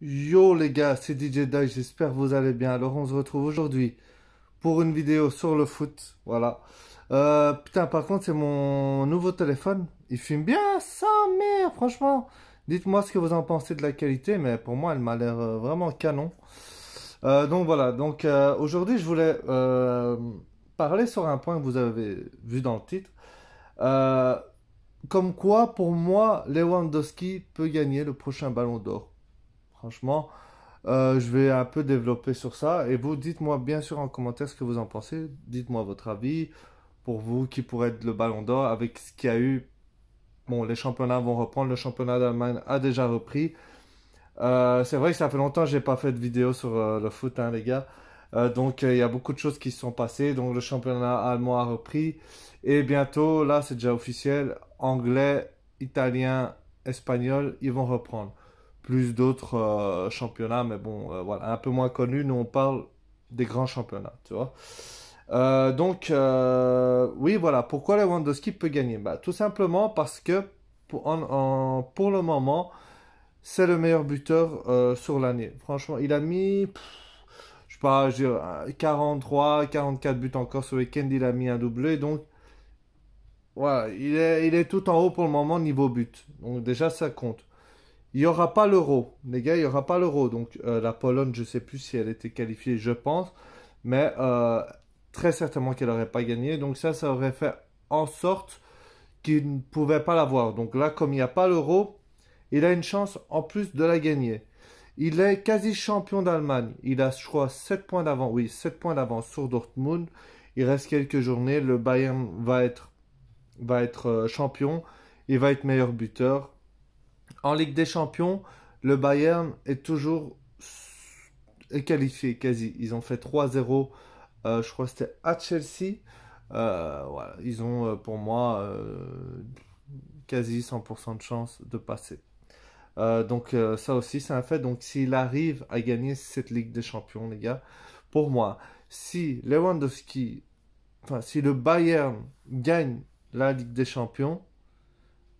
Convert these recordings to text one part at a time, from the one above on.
Yo les gars, c'est DJ Dice, j'espère que vous allez bien. Alors on se retrouve aujourd'hui pour une vidéo sur le foot, voilà. Euh, putain, par contre, c'est mon nouveau téléphone. Il filme bien, ça merde, franchement. Dites-moi ce que vous en pensez de la qualité, mais pour moi, elle m'a l'air euh, vraiment canon. Euh, donc voilà, donc aujourd'hui, je voulais parler sur un point que vous avez vu dans le titre. comme quoi, pour moi, Lewandowski peut gagner le prochain Ballon d'Or Franchement, euh, je vais un peu développer sur ça. Et vous, dites-moi bien sûr en commentaire ce que vous en pensez. Dites-moi votre avis. Pour vous, qui pourrait être le ballon d'or avec ce qu'il y a eu. Bon, les championnats vont reprendre. Le championnat d'Allemagne a déjà repris. Euh, c'est vrai que ça fait longtemps que j'ai pas fait de vidéo sur euh, le foot, hein, les gars. donc, il y a beaucoup de choses qui se sont passées. Donc, le championnat allemand a repris. Et bientôt, là, c'est déjà officiel, anglais, italien, espagnol, ils vont reprendre plus d'autres euh, championnats, mais bon, euh, voilà, un peu moins connus. Nous, on parle des grands championnats, tu vois. Euh, donc, oui, voilà, pourquoi Lewandowski peut gagner bah, Tout simplement parce que, pour, en, pour le moment, c'est le meilleur buteur sur l'année. Franchement, il a mis, je sais pas, je 43, 44 buts encore ce week-end, il a mis un doublé, donc... Voilà, il est, il est tout en haut pour le moment niveau but. Donc déjà, ça compte. Il n'y aura pas l'euro, les gars, il n'y aura pas l'euro. Donc euh, la Pologne, je ne sais plus si elle était qualifiée, je pense, mais euh, très certainement qu'elle n'aurait pas gagné. Donc ça, ça aurait fait en sorte qu'il ne pouvait pas l'avoir. Donc là, comme il n'y a pas l'euro, il a une chance en plus de la gagner. Il est quasi champion d'Allemagne. Il a, je crois, 7 points d'avance. Oui, 7 points d'avance sur Dortmund. Il reste quelques journées. Le Bayern va être, va être euh, champion. Il va être meilleur buteur en Ligue des Champions, le Bayern est toujours est qualifié quasi. Ils ont fait 3-0, euh, je crois que c'était à Chelsea. Euh, ils ont euh, pour moi quasi 100% de chance de passer. donc ça aussi c'est un fait. Donc s'il arrive à gagner cette Ligue des Champions, les gars, pour moi, si Lewandowski, enfin si le Bayern gagne la Ligue des Champions,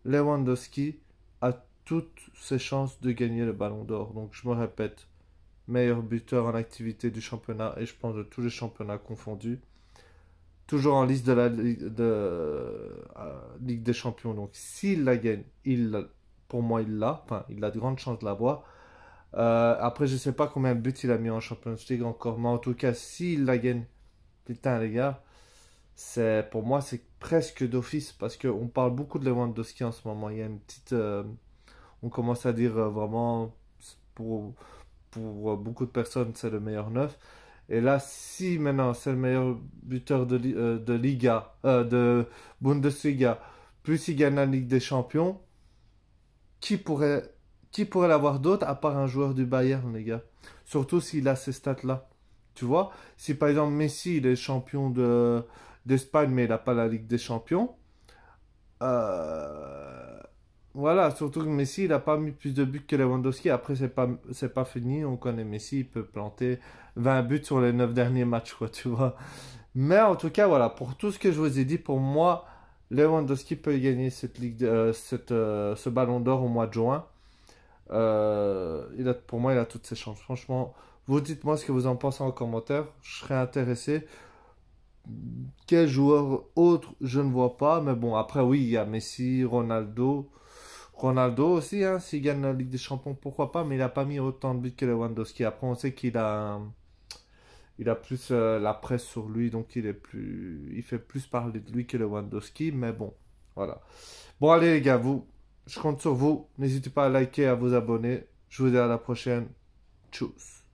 Lewandowski a toutes ses chances de gagner le ballon d'or. Donc je me répète, meilleur buteur en activité du championnat et je pense de tous les championnats confondus. Toujours en liste de la Ligue euh, des Champions. Donc s'il la gagne, il, pour moi il l'a. Enfin, il a de grandes chances de la Euh, après, je ne sais pas combien de buts il a mis en Champions League encore. Mais en tout cas, s'il la gagne, putain les gars, c'est pour moi c'est presque d'office parce qu'on parle beaucoup de Lewandowski en ce moment. Il y a une petite... Euh, on commence à dire euh, vraiment pour, pour euh, beaucoup de personnes c'est le meilleur neuf. Et là, si maintenant c'est le meilleur buteur de, euh, de Liga, de Bundesliga, plus il gagne la Ligue des Champions, qui pourrait, qui pourrait l'avoir d'autre à part un joueur du Bayern, les gars Surtout s'il a ces stats-là. Tu vois Si par exemple Messi, il est champion d'Espagne, mais il n'a pas la Ligue des Champions, euh, voilà, surtout que Messi, il n'a pas mis plus de buts que Lewandowski. Après, c'est pas, pas fini. On connaît Messi, il peut planter 20 buts sur les 9 derniers matchs, quoi, tu vois. Mais en tout cas, voilà, pour tout ce que je vous ai dit, pour moi, Lewandowski peut gagner cette ligue, de, euh, euh, ce ballon d'or au mois de juin. Euh, pour moi, il a toutes ses chances. Franchement, vous dites-moi ce que vous en pensez en commentaire. Je serais intéressé. Quel joueur autre, je ne vois pas. Mais bon, après, oui, il y a Messi, Ronaldo. Ronaldo aussi, hein, s'il gagne la Ligue des Champions, pourquoi pas, mais il n'a pas mis autant de buts que Lewandowski. Après, on sait qu'il a, il a plus euh, la presse sur lui, donc il, est plus, il fait plus parler de lui que Lewandowski, mais bon, voilà. Bon, allez les gars, vous, je compte sur vous. N'hésitez pas à liker, à vous abonner. Je vous dis à la prochaine. Tchuss.